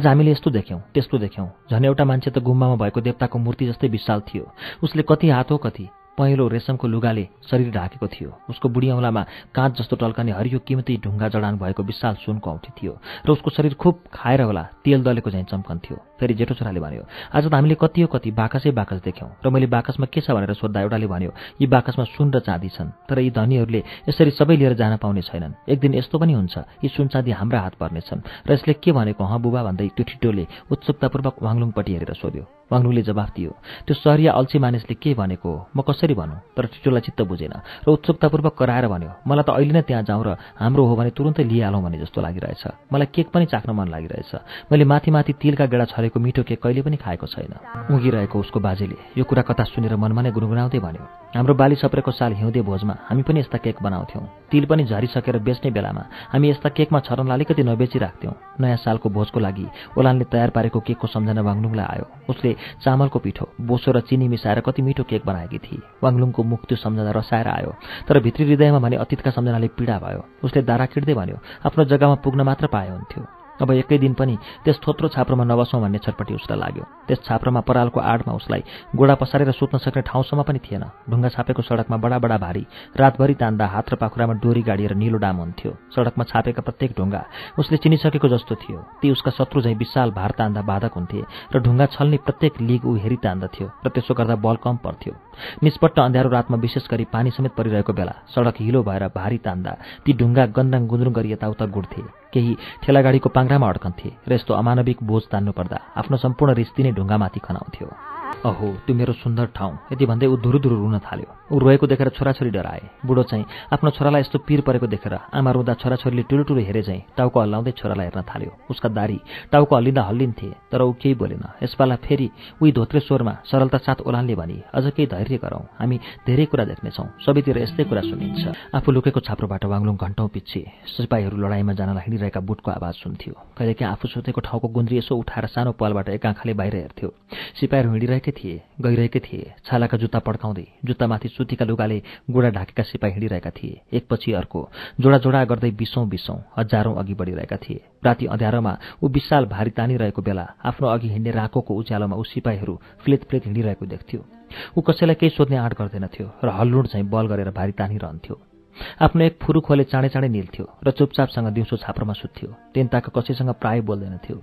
आज हामीले यस्तो देख्यौँ त्यस्तो देख्यौँ झन् एउटा मान्छे त गुम्बामा भएको देवताको मूर्ति जस्तै विशाल थियो उसले कति हात हो कति पहेँलो रेशमको लुगाले शरीर ढाकेको थियो उसको बुढी औँलामा काँच जस्तो टल्कने हरियो किमती ढुङ्गा जडान भएको विशाल सुनको औँठी थियो र उसको शरीर खुब खाएर होला तेल दलेको झैँ चम्कन्थ्यो फेरि जेठो छोराले भन्यो आज त हामीले कति हो कति बाकसै बाकस देख्यौँ र मैले बाकसमा के छ भनेर सोद्धा एउटाले भन्यो यी बाकसमा सुन र चाँदी छन् तर यी धनीहरूले यसरी सबै लिएर जान पाउने छैनन् एक दिन यस्तो पनि हुन्छ यी सुन चाँदी हाम्रा हात पर्नेछन् र यसले के भनेको हँ बुबा भन्दै त्यो ठिटोले उत्सुकतापूर्वक वाङलुङपट्टि हेरेर सोध्यो वाङलुङले जवाफ दियो त्यो सहरिया अल्छी मानिसले के भनेको म कसरी भनौँ तर ठिटोलाई चित्त बुझेन र उत्सुकतापूर्वक कराएर भन्यो मलाई त अहिले नै त्यहाँ जाउँ र हाम्रो हो भने तुरन्तै लिइहालौँ भने जस्तो लागिरहेछ मलाई केक पनि चाख्न मन लागिरहेछ मैले माथि माथि तिलका गेडा छरेको गरेको मिठो केक कहिले पनि खाएको छैन उघिरहेको उसको बाजेले यो कुरा कता सुनेर मनमा नै गुनगुनाउँदै भन्यो हाम्रो बाली सप्रेको साल हिउँदे भोजमा हामी पनि यस्ता केक बनाउँथ्यौँ तिल पनि झरिसकेर बेच्ने बेलामा हामी यस्ता केकमा छरनलाई अलिकति नबेचिराख्थ्यौँ नयाँ सालको भोजको लागि ओलानले तयार पारेको केकको सम्झना वाङलुङलाई आयो उसले चामलको पिठो बोसो र चिनी मिसाएर कति मिठो केक बनाएकी थिए वाङलुङको मुख त्यो सम्झना रसाएर आयो तर भित्री हृदयमा भने अतीतका सम्झनाले पीडा भयो उसले दारा किट्दै भन्यो आफ्नो जग्गामा पुग्न मात्र पाए हुन्थ्यो अब एकै दिन पनि त्यस थोत्रो छाप्रोमा नबसौँ भन्ने छटपट्टि उसलाई लाग्यो त्यस छाप्रोमा परालको आडमा उसलाई गोडा पसारेर सुत्न सक्ने ठाउँसम्म पनि थिएन ढुङ्गा छापेको सडकमा बडा बडा भारी रातभरि तान्दा हात र पाखुरामा डोरी गाडिएर निलो डाम हुन्थ्यो सडकमा छापेका प्रत्येक ढुङ्गा उसले चिनिसकेको जस्तो थियो ती उसका शत्रु झैँ विशाल भार तान्दा बाधक हुन्थे र ढुङ्गा छल्ने प्रत्येक लिग ऊ हेरी तान्दथ्यो र त्यसो गर्दा बल कम पर्थ्यो निष्पट्ट अँध्यारो रातमा विशेष गरी पानी समेत परिरहेको बेला सडक हिलो भएर भारी तान्दा ती ढुङ्गा गन्दङ गुन्द्रुङ गरी यताउता गुड्थे केही ठेलागाडीको पाङ्रामा अड्कन्थे र यस्तो अमानविक बोझ तान्नुपर्दा आफ्नो सम्पूर्ण रिस्ती नै ढुङ्गामाथि खनाउँथ्यो अहो त्यो मेरो सुन्दर ठाउँ यति भन्दै ऊ धुरुधुरु रुन थाल्यो ऊ रोएको देखेर छोराछोरी डराए बुढो चाहिँ आफ्नो छोरालाई यस्तो पिर परेको देखेर आमा रुँदा छोराछोरीले टुलो हेरे चाहिँ टाउको हल्लाउँदै छोरालाई हेर्न थाल्यो उसका दारी टाउको हल्लिँदा हल्लिन्थे तर ऊ केही बोलेन यसपाला फेरि उही धोत्रे स्वरमा सरलता साथ ओलानले भने अझ केही धैर्य गरौँ हामी धेरै कुरा देख्नेछौँ सबैतिर यस्तै कुरा सुनिन्छ आफू लुकेको छाप्रोबाट वाङ्लुङ घन्टौँ पछि सिपाहीहरू लडाइँमा जान हिँडिरहेका बुटको आवाज सुन्थ्यो कहिलेकाहीँ आफू सुतेको ठाउँको गुन्द्री यसो उठाएर सानो पालबाट एक बाहिर हेर्थ्यो सिपाहीहरू हिँडिरहेको गइरहेकै थिए गइरहेकै थिए छालाका जुत्ता पड्काउँदै जुत्तामाथि सुतीका लुगाले गोडा ढाकेका सिपाही हिँडिरहेका थिए एकपछि अर्को जोडा जोडा गर्दै बिसौँ बिसौँ हजारौँ अघि बढिरहेका थिए राति अँध्यारोमा ऊ विशाल भारी तानिरहेको बेला आफ्नो अघि हिँड्ने राकोको उज्यालोमा ऊ सिपाहीहरू फ्लेत फ्लेत हिँडिरहेको देख्थ्यो ऊ कसैलाई केही सोध्ने आँट गर्दैनथ्यो र हल्लुड चाहिँ बल गरेर भारी तानिरहन्थ्यो आफ्नो एक फुरुखोले खोले चाँडै चाँडै निल्थ्यो र चुपचापसँग दिउँसो छाप्रोमा सुत्थ्यो तेन्ताका कसैसँग प्राय बोल्दैनथ्यो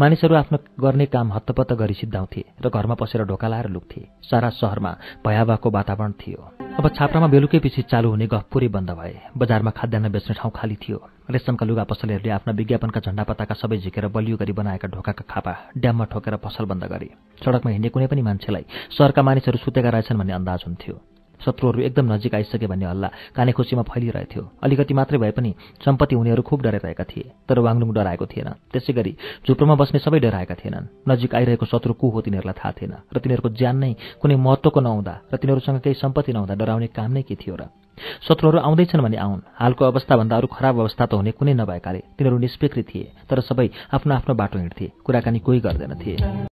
मानिसहरू आफ्नो गर्ने काम हत्तपत्त गरी सिद्धाउँथे र घरमा पसेर ढोका लाएर लुक्थे सारा सहरमा भयावहको वातावरण थियो अब छाप्रामा बेलुकै पछि चालु हुने गफ पुरै बन्द भए बजारमा खाद्यान्न बेच्ने ठाउँ खाली थियो रेशमका लुगा पसलहरूले आफ्ना विज्ञापनका झण्डा पताका सबै झिकेर बलियो गरी बनाएका ढोकाका खापा ड्याममा ठोकेर पसल बन्द गरे सडकमा हिँड्ने कुनै पनि मान्छेलाई सहरका मानिसहरू सुतेका रहेछन् भन्ने अन्दाज हुन्थ्यो शत्रुहरू एकदम नजिक आइसके भन्ने हल्ला कानेखुसीमा फैलिरहेथ्यो अलिकति मात्रै भए पनि सम्पत्ति हुनेहरू खुब डराइरहेका थिए तर वाङलुङ डराएको थिएन त्यसै गरी झुप्रोमा बस्ने सबै डराएका थिएनन् नजिक आइरहेको शत्रु को हो तिनीहरूलाई थाहा थिएन र तिनीहरूको ज्यान नै कुनै महत्त्वको नहुँदा र तिनीहरूसँग केही सम्पत्ति नहुँदा डराउने काम नै के थियो र शत्रुहरू आउँदैछन् भने आउन् हालको अवस्थाभन्दा अरू खराब अवस्था त हुने कुनै नभएकाले तिनीहरू निष्पेक्री थिए तर सबै आफ्नो आफ्नो बाटो हिँड्थे कुराकानी कोही गर्दैनथे